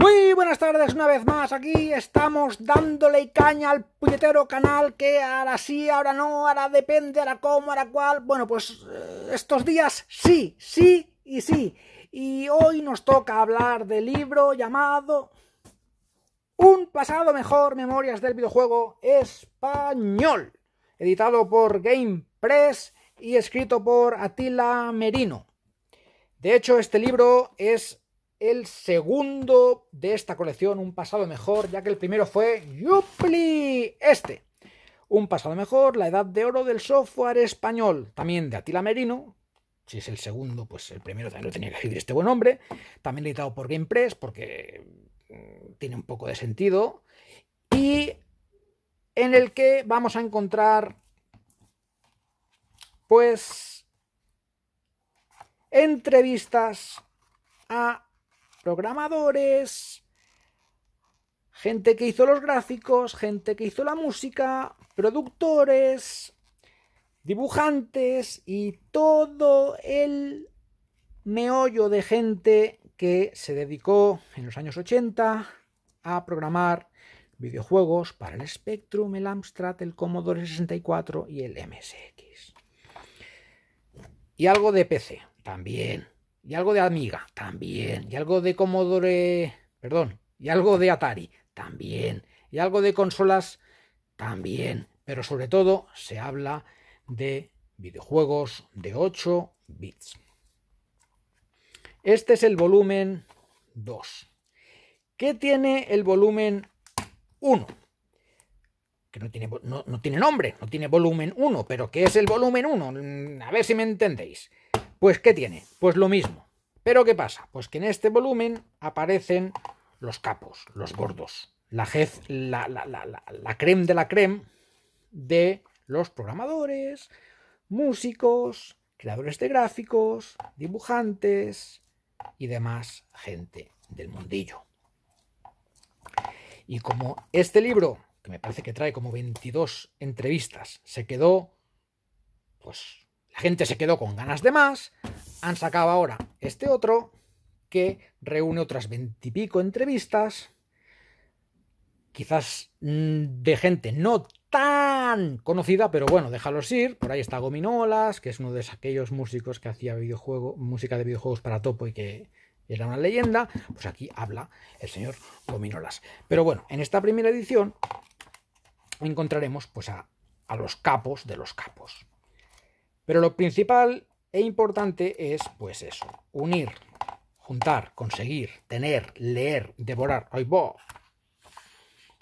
Muy buenas tardes una vez más, aquí estamos dándole caña al puñetero canal que ahora sí, ahora no, ahora depende, ahora cómo, ahora cuál. Bueno, pues eh, estos días sí, sí y sí. Y hoy nos toca hablar del libro llamado Un pasado mejor, Memorias del videojuego español, editado por Game Press y escrito por Atila Merino. De hecho, este libro es el segundo de esta colección, un pasado mejor, ya que el primero fue ¡Yupli! Este. Un pasado mejor, la edad de oro del software español, también de Atila Merino. Si es el segundo, pues el primero también lo tenía que escribir este buen hombre. También editado por GamePress, porque mm, tiene un poco de sentido. Y en el que vamos a encontrar, pues, entrevistas a programadores, gente que hizo los gráficos, gente que hizo la música, productores, dibujantes y todo el meollo de gente que se dedicó en los años 80 a programar videojuegos para el Spectrum, el Amstrad, el Commodore 64 y el MSX. Y algo de PC también y algo de Amiga, también, y algo de Commodore, perdón, y algo de Atari, también, y algo de consolas, también, pero sobre todo se habla de videojuegos de 8 bits. Este es el volumen 2. ¿Qué tiene el volumen 1? Que no tiene, no, no tiene nombre, no tiene volumen 1, pero ¿qué es el volumen 1? Mm, a ver si me entendéis. Pues ¿qué tiene? Pues lo mismo. Pero ¿qué pasa? Pues que en este volumen aparecen los capos, los gordos, la, jez, la, la, creme de la creme de los programadores, músicos, creadores de gráficos, dibujantes y demás gente del mundillo. Y como este libro, que me parece que trae como 22 entrevistas, se quedó pues gente se quedó con ganas de más, han sacado ahora este otro que reúne otras veintipico entrevistas, quizás mm, de gente no tan conocida, pero bueno, déjalos ir. Por ahí está Gominolas, que es uno de aquellos músicos que hacía videojuego, música de videojuegos para Topo y que era una leyenda. Pues aquí habla el señor Gominolas. Pero bueno, en esta primera edición encontraremos pues a, a los capos de los capos. Pero lo principal e importante es, pues eso, unir, juntar, conseguir, tener, leer, devorar. ¡Ay, bo!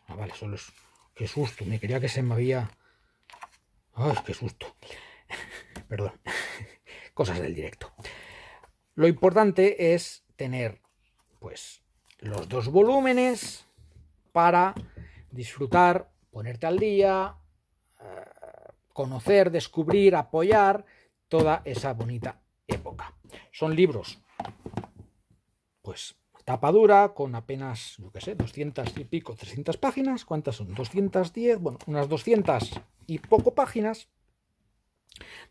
Ah, vale, solo es... ¡Qué susto! Me quería que se me había... ¡Ay, qué susto! Perdón. Cosas del directo. Lo importante es tener, pues, los dos volúmenes para disfrutar, ponerte al día, eh, conocer, descubrir, apoyar toda esa bonita época. Son libros, pues, tapa dura, con apenas, yo qué sé, 200 y pico, 300 páginas. ¿Cuántas son? 210, bueno, unas 200 y poco páginas,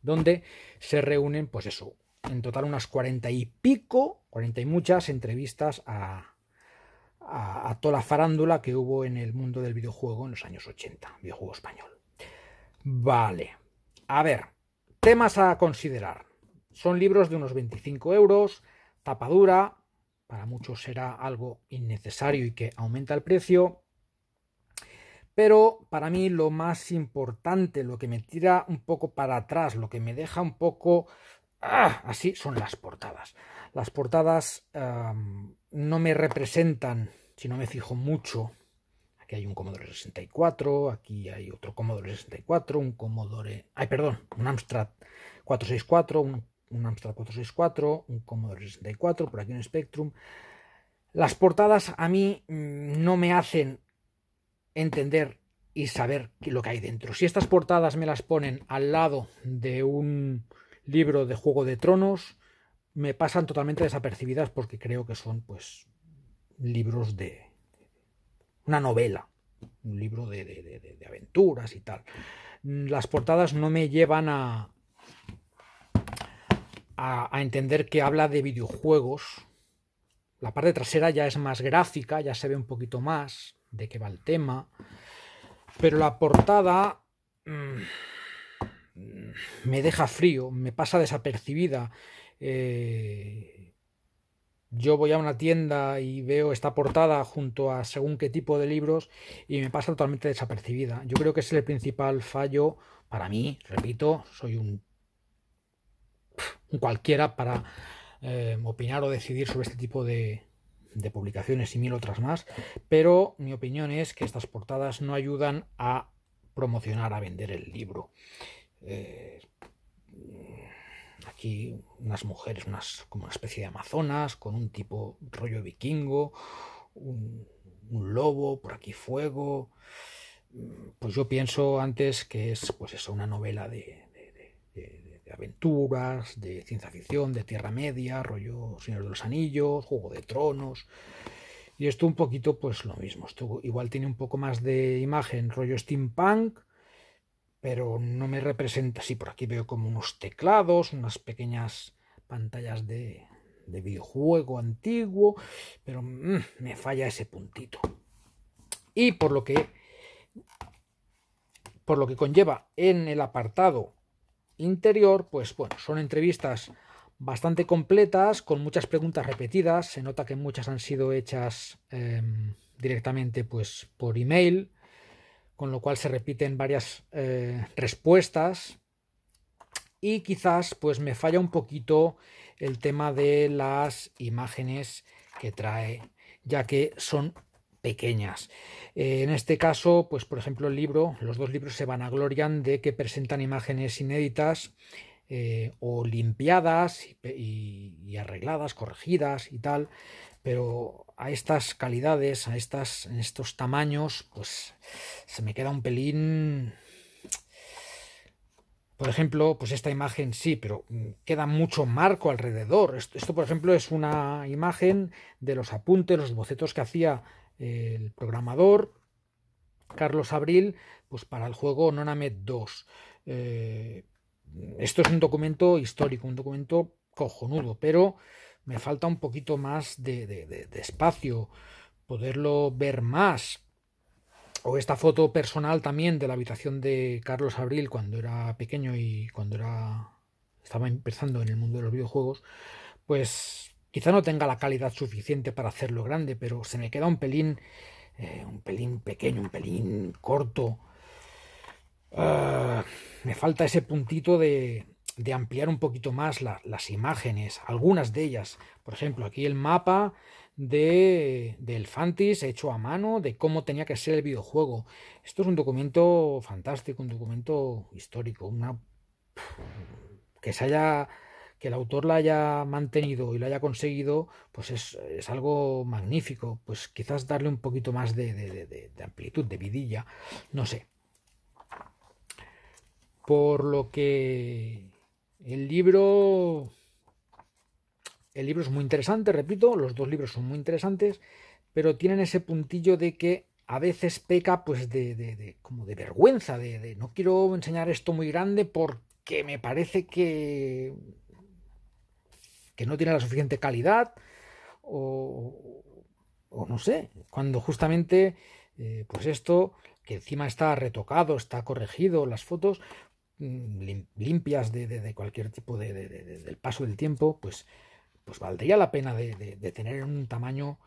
donde se reúnen, pues eso, en total unas 40 y pico, 40 y muchas entrevistas a, toda la farándula que hubo en el mundo del videojuego en los años 80, videojuego español. Vale. A ver, temas a considerar. Son libros de unos 25 euros, tapa dura, para muchos será algo innecesario y que aumenta el precio. Pero para mí lo más importante, lo que me tira un poco para atrás, lo que me deja un poco ah, así, son las portadas. Las portadas no me representan, si no me fijo mucho, Aquí hay un Commodore 64, aquí hay otro Commodore 64, un Commodore... Ay, perdón, un Amstrad 464, un, un Amstrad 464, un Commodore 64, por aquí un Spectrum. Las portadas a mí mm, no me hacen entender y saber lo que hay dentro. Si estas portadas me las ponen al lado de un libro de Juego de Tronos, me pasan totalmente desapercibidas porque creo que son pues libros de, una novela, un libro de, aventuras y tal. Las portadas no me llevan a, a, entender que habla de videojuegos. La parte trasera ya es más gráfica, ya se ve un poquito más de qué va el tema. Pero la portada mm, mm, me deja frío, me pasa desapercibida. Eh, yo voy a una tienda y veo esta portada junto a según qué tipo de libros y me pasa totalmente desapercibida. Yo creo que es el principal fallo para mí, repito, soy un, cualquiera para eh, opinar o decidir sobre este tipo de, publicaciones y mil otras más, pero mi opinión es que estas portadas no ayudan a promocionar, a vender el libro. Eh, Aquí unas mujeres, unas, como una especie de amazonas, con un tipo rollo vikingo, un, lobo, por aquí fuego. Mm, pues yo pienso antes que es pues eso, una novela de, aventuras, de ciencia ficción, de Tierra Media, rollo Señor de los Anillos, Juego de Tronos. Y esto un poquito, pues lo mismo. Esto igual tiene un poco más de imagen, rollo steampunk, pero no me representa. Sí, por aquí veo como unos teclados, unas pequeñas pantallas de, videojuego antiguo, pero mm, me falla ese puntito. Y por lo que por lo que conlleva en el apartado interior, pues bueno, son entrevistas bastante completas, con muchas preguntas repetidas. Se nota que muchas han sido hechas em, directamente pues, por email con lo cual se repiten varias eh, respuestas y quizás pues me falla un poquito el tema de las imágenes que trae ya que son pequeñas. Eh, en este caso, pues por ejemplo, el libro, los dos libros se van a vanaglorian de que presentan imágenes inéditas eh, o limpiadas y, arregladas, corregidas y tal, pero a estas calidades, a estas, estos tamaños, pues se me queda un pelín... Por ejemplo, pues esta imagen sí, pero mm, queda mucho marco alrededor. Esto, por ejemplo, es una imagen de los apuntes, los bocetos que hacía el programador Carlos Abril, pues para el juego Nonamed 2. Eh, esto es un documento histórico, un documento cojonudo, pero me falta un poquito más de, espacio, poderlo ver más. O esta foto personal también de la habitación de Carlos Abril cuando era pequeño y cuando era estaba empezando en el mundo de los videojuegos, pues quizá no tenga la calidad suficiente para hacerlo grande, pero se me queda un pelín, eh, un pelín pequeño, un pelín corto. Ah, me falta ese puntito de, de ampliar un poquito más las imágenes, algunas de ellas. Por ejemplo, aquí el mapa de, de Fantis hecho a mano, de cómo tenía que ser el videojuego. Esto es un documento fantástico, un documento histórico, una que se haya que el autor la haya mantenido y lo haya conseguido, pues es, algo magnífico. Pues quizás darle un poquito más de amplitud, de vidilla, no sé. Por lo que el libro. El libro es muy interesante, repito, los dos libros son muy interesantes, pero tienen ese puntillo de que a veces peca pues de, como de vergüenza, de, no quiero enseñar esto muy grande porque me parece que, que no tiene la suficiente calidad o, no sé, cuando justamente eh, pues esto que encima está retocado, está corregido, las fotos, Mm, limpias de, cualquier tipo de, del paso del tiempo, pues, pues valdría la pena de, tener un tamaño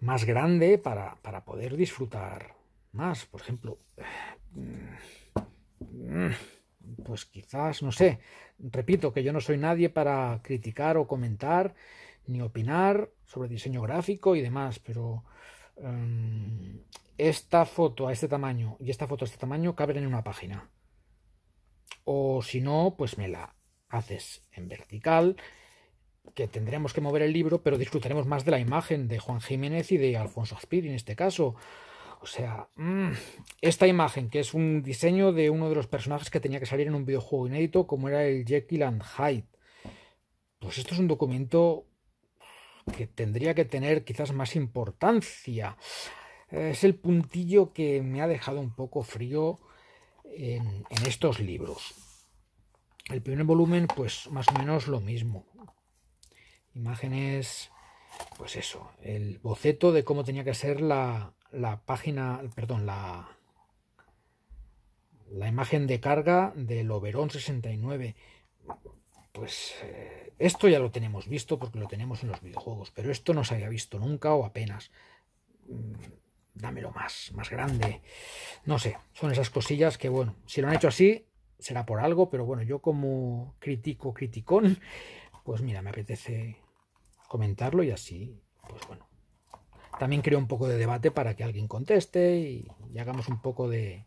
más grande para, poder disfrutar más. Por ejemplo, mm, pues quizás, no sé, repito que yo no soy nadie para criticar o comentar ni opinar sobre diseño gráfico y demás, pero em, esta foto a este tamaño y esta foto a este tamaño caben en una página o si no, pues me la haces en vertical, que tendremos que mover el libro, pero disfrutaremos más de la imagen de Juan Jiménez y de Alfonso Aspiri en este caso. O sea, mm, esta imagen, que es un diseño de uno de los personajes que tenía que salir en un videojuego inédito, como era el Jekyll and Hyde. Pues esto es un documento que tendría que tener quizás más importancia. Es el puntillo que me ha dejado un poco frío en, estos libros. El primer volumen, pues más o menos lo mismo. Imágenes, pues eso, el boceto de cómo tenía que ser la, página, perdón, la, la imagen de carga del Oberon 69. Pues eh, esto ya lo tenemos visto porque lo tenemos en los videojuegos, pero esto no se había visto nunca o apenas dámelo más, más grande. No sé, son esas cosillas que, bueno, si lo han hecho así, será por algo, pero bueno, yo como crítico criticón, pues mira, me apetece comentarlo y así, pues bueno. También creo un poco de debate para que alguien conteste y, hagamos un poco de,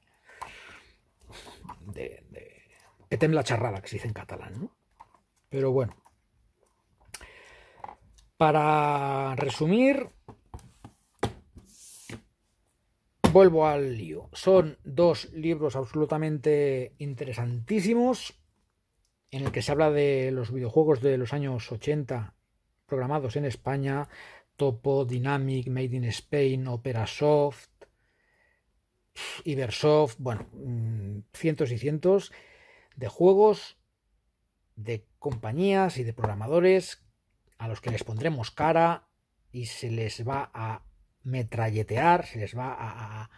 de, de petem la charrada, que se dice en catalán, ¿no? Pero bueno. Para resumir, vuelvo al lío. Son dos libros absolutamente interesantísimos en el que se habla de los videojuegos de los años 80 programados en España, Topo, Dynamic, Made in Spain, Opera Soft Ibersoft, bueno, mm, cientos y cientos de juegos, de compañías y de programadores a los que les pondremos cara y se les va a metralletear, se les va a,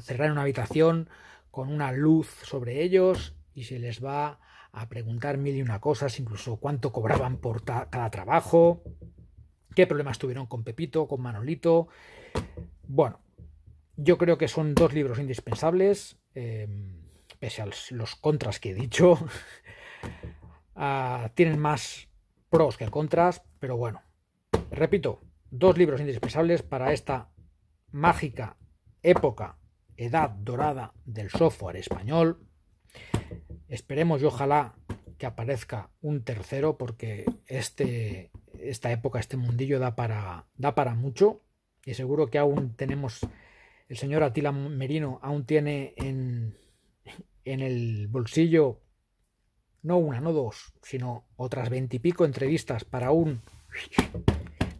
cerrar una habitación con una luz sobre ellos y se les va a preguntar mil y una cosas, incluso cuánto cobraban por cada trabajo, qué problemas tuvieron con Pepito, con Manolito. Bueno, yo creo que son dos libros indispensables, em, pese a los, contras que he dicho. Ah, tienen más pros que contras, pero bueno, repito, dos libros indispensables para esta mágica época, edad dorada del software español. Esperemos y ojalá que aparezca un tercero porque este, esta época, este mundillo da para, da para mucho y seguro que aún tenemos, el señor Atila Merino aún tiene en, en el bolsillo no una, no dos, sino otras veintipico entrevistas para un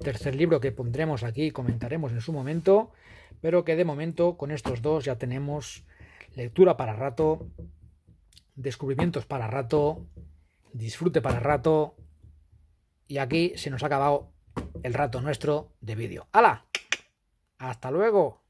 tercer libro que pondremos aquí y comentaremos en su momento, pero que de momento con estos dos ya tenemos lectura para rato, descubrimientos para rato, disfrute para rato, y aquí se nos ha acabado el rato nuestro de vídeo. ¡Hala! ¡Hasta luego!